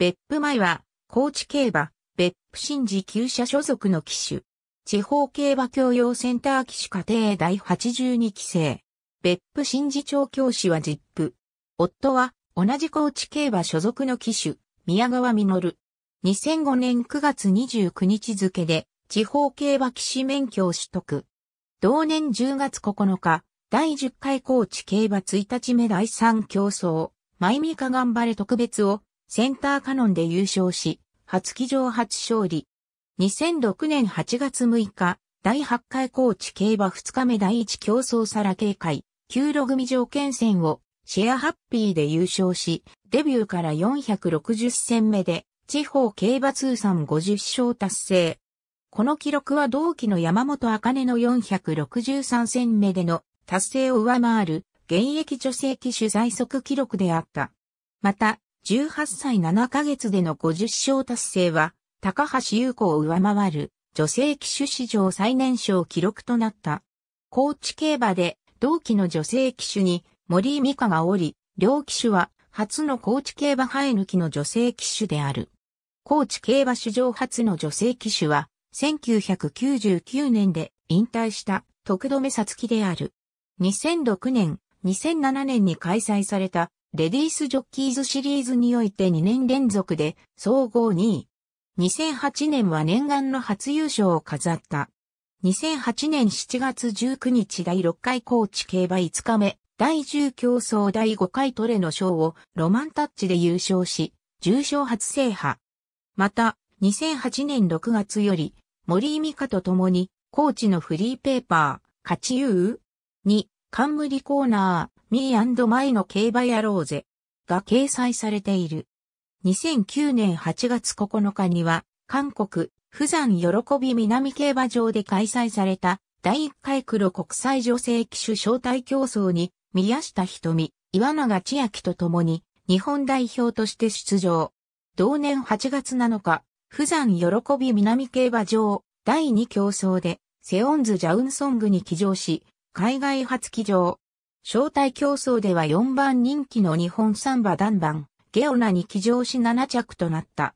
別府前は、高知競馬、別府新寺旧車所属の騎手。地方競馬教養センター騎手家庭第82期生。別府新寺長教師は実父。夫は、同じ高知競馬所属の騎手、宮川実。2005年9月29日付で、地方競馬騎士免許を取得。同年10月9日、第10回高知競馬1日目第3競争、舞美香頑張れ特別をセンターカノンで優勝し、初騎乗初勝利。2006年8月6日、第8回高知競馬2日目第1競争皿警戒、9路組条件戦をシェアハッピーで優勝し、デビューから460戦目で地方競馬通算50勝達成。この記録は同期の山本茜の463戦目での達成を上回る現役女性騎手在速記録であった。また、18歳7ヶ月での50勝達成は、高橋優子を上回る女性騎手史上最年少記録となった。高知競馬で同期の女性騎手に森井美香がおり、両騎手は初の高知競馬生え抜きの女性騎手である。高知競馬史上初の女性騎手は、1999年で引退した徳留さつきである。2006年、2007年に開催されたレディースジョッキーズシリーズにおいて2年連続で総合2位。2008年は念願の初優勝を飾った。2008年7月19日第6回高知競馬5日目、第10競争第5回トレの賞をロマンタッチで優勝し、重賞初制覇。また、2008年6月より、森井美香と共に、高知のフリーペーパー、勝ち優に、冠コーナー、ミーマイの競馬や郎ぜが掲載されている。2009年8月9日には、韓国、釜山喜び南競馬場で開催された第1回黒国際女性騎手招待競争に、宮下瞳、岩永千秋と共に、日本代表として出場。同年8月7日、釜山喜び南競馬場第2競争で、セオンズ・ジャウンソングに騎乗し、海外初騎乗。招待競争では4番人気の日本サンバダンバン、ゲオナに騎乗し7着となった。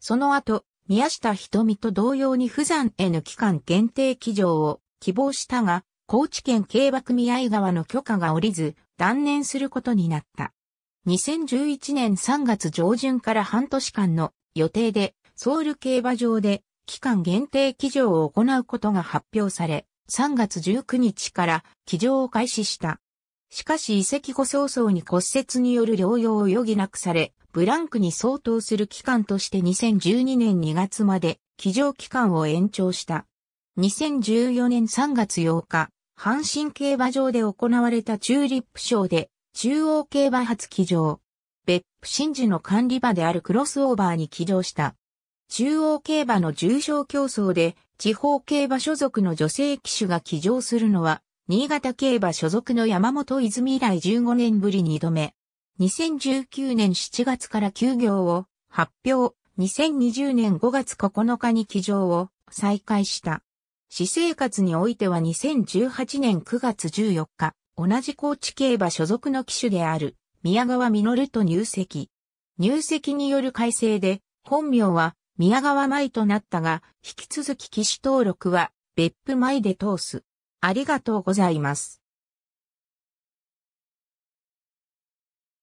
その後、宮下瞳と同様に不山への期間限定騎乗を希望したが、高知県競馬組合側の許可が下りず、断念することになった。2011年3月上旬から半年間の予定で、ソウル競馬場で期間限定騎乗を行うことが発表され、3月19日から騎乗を開始した。しかし遺跡後早々に骨折による療養を余儀なくされ、ブランクに相当する期間として2012年2月まで、起乗期間を延長した。2014年3月8日、阪神競馬場で行われたチューリップ賞で、中央競馬初起乗。別府真珠の管理場であるクロスオーバーに起乗した。中央競馬の重賞競争で、地方競馬所属の女性騎手が起乗するのは、新潟競馬所属の山本泉以来15年ぶり2度目。2019年7月から休業を発表、2020年5月9日に騎乗を再開した。私生活においては2018年9月14日、同じ高知競馬所属の騎手である宮川実と入籍。入籍による改正で、本名は宮川舞となったが、引き続き騎手登録は別府舞で通す。ありがとうございます。